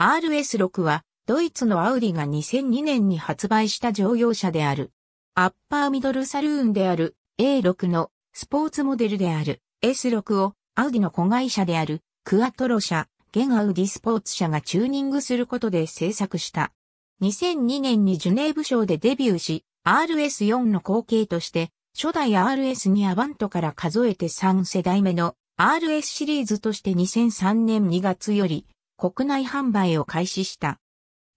RS6 は、ドイツのアウディが2002年に発売した乗用車である。アッパーミドルサルーンである A6 のスポーツモデルである S6 をアウディの子会社であるクアトロ社、現アウディスポーツ社がチューニングすることで制作した。2002年にジュネーブ賞でデビューし、RS4 の後継として、初代 RS2 アバントから数えて3世代目の RS シリーズとして2003年2月より国内販売を開始した。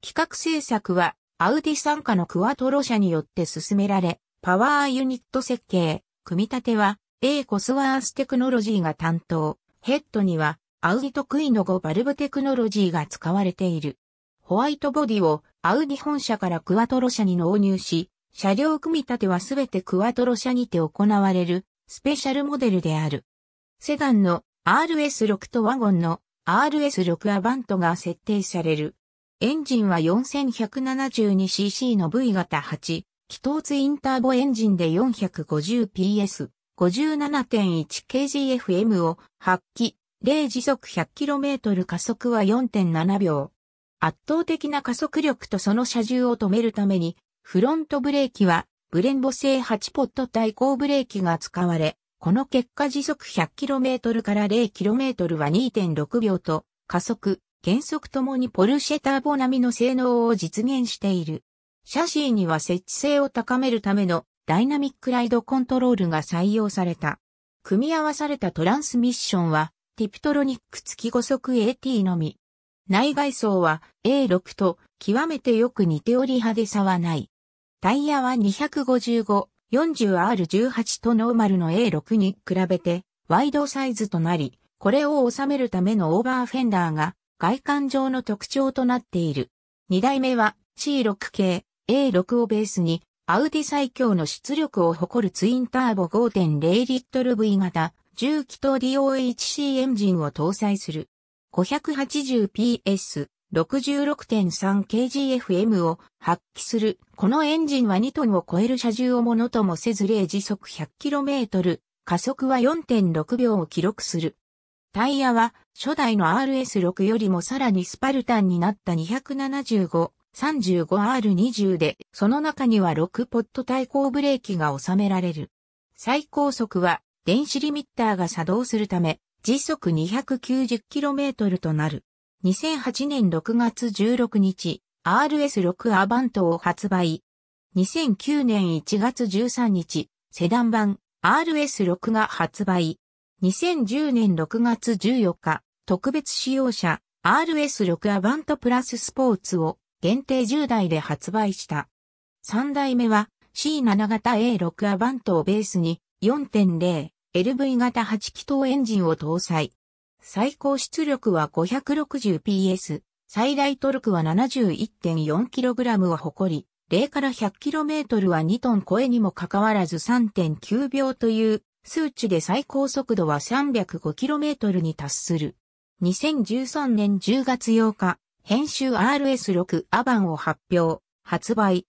企画制作はアウディ参加のクワトロ社によって進められ、パワーユニット設計、組み立ては A コスワーステクノロジーが担当、ヘッドにはアウディ得意の5バルブテクノロジーが使われている。ホワイトボディをアウディ本社からクワトロ社に納入し、車両組み立てはすべてクワトロ社にて行われるスペシャルモデルである。セダンの RS6 とワゴンの RS6 アバントが設定される。エンジンは 4172cc の V 型8、気筒ツインターボエンジンで 450PS、57.1kgfm を発揮、0時速 100km 加速は4.7秒。圧倒的な加速力とその車重を止めるために、フロントブレーキはブレンボ製8ポット対抗ブレーキが使われ、この結果時速 100km から 0km は2.6秒と、加速、減速ともにポルシェターボ並みの性能を実現している。シャシーには設置性を高めるためのダイナミックライドコントロールが採用された。組み合わされたトランスミッションは、ティプトロニック付き5速 AT のみ。内外装は A6 と極めてよく似ており派手さはない。タイヤは255 40R18 とノーマルの A6 に比べてワイドサイズとなり、これを収めるためのオーバーフェンダーが外観上の特徴となっている。2代目は C6 系 A6 をベースにアウディ最強の出力を誇るツインターボ5.0リットル V 型重気筒 DOHC エンジンを搭載する。580PS 66.3kgfm を発揮する。このエンジンは2トンを超える車重をものともせず0時速 100km、加速は4.6秒を記録する。タイヤは初代の RS6 よりもさらにスパルタンになった275、35R20 で、その中には6ポット対抗ブレーキが収められる。最高速は電子リミッターが作動するため、時速 290km となる。2008年6月16日、RS6 アバントを発売。2009年1月13日、セダン版 RS6 が発売。2010年6月14日、特別使用車 RS6 アバントプラススポーツを限定10台で発売した。3代目は C7 型 A6 アバントをベースに 4.0LV 型8気筒エンジンを搭載。最高出力は 560PS、最大トルクは 71.4kg を誇り、0から 100km は2トン超えにもかかわらず3.9秒という数値で最高速度は 305km に達する。2013年10月8日、編集 RS6 アバンを発表、発売。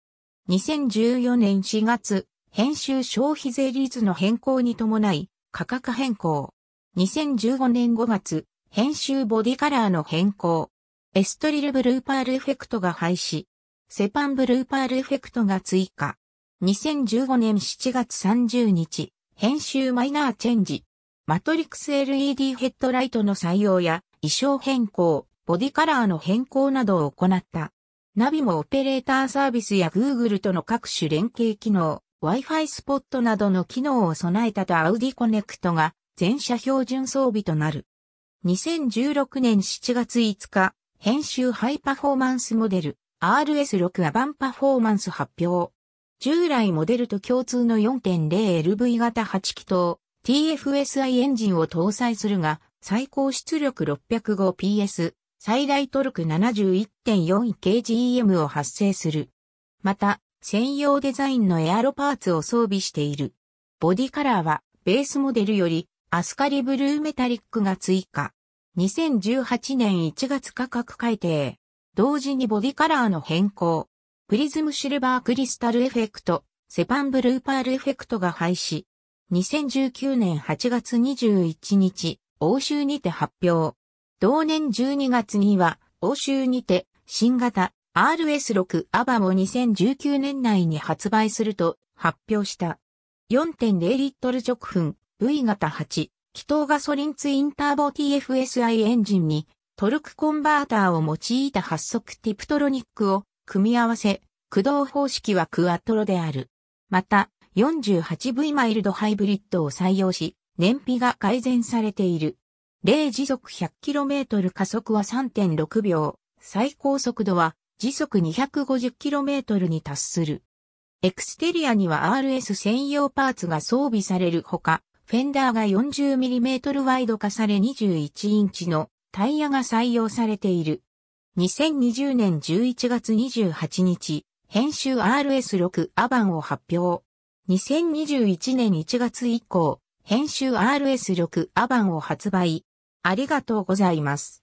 2014年4月、編集消費税率の変更に伴い、価格変更。2015年5月、編集ボディカラーの変更。エストリルブルーパールエフェクトが廃止。セパンブルーパールエフェクトが追加。2015年7月30日、編集マイナーチェンジ。マトリックス LED ヘッドライトの採用や衣装変更、ボディカラーの変更などを行った。ナビもオペレーターサービスや Google との各種連携機能、Wi-Fi スポットなどの機能を備えたと Audi コネクトが全車標準装備となる。2016年7月5日、編集ハイパフォーマンスモデル RS6 アバンパフォーマンス発表。従来モデルと共通の 4.0LV 型8気筒 TFSI エンジンを搭載するが、最高出力 605PS、最大トルク 71.4kgm を発生する。また、専用デザインのエアロパーツを装備している。ボディカラーは、ベースモデルよりアスカリブルーメタリックが追加。2018年1月価格改定。同時にボディカラーの変更。プリズムシルバークリスタルエフェクト、セパンブルーパールエフェクトが廃止。2019年8月21日、欧州にて発表。同年12月には、欧州にて、新型 RS6 アバも2019年内に発売すると発表した。4.0リットル直噴、V 型8、気筒ガソリンツインターボ TFSI エンジンにトルクコンバーターを用いた発足ティプトロニックを組み合わせ、駆動方式はクアトロである。また、48V マイルドハイブリッドを採用し、燃費が改善されている。0時速 100km 加速は3.6秒、最高速度は時速 250km に達する。エクステリアには RS 専用パーツが装備されるほか、フェンダーが 40mm ワイド化され21インチのタイヤが採用されている。2020年11月28日、編集 RS6 アバンを発表。2021年1月以降、編集 RS6 アバンを発売。ありがとうございます。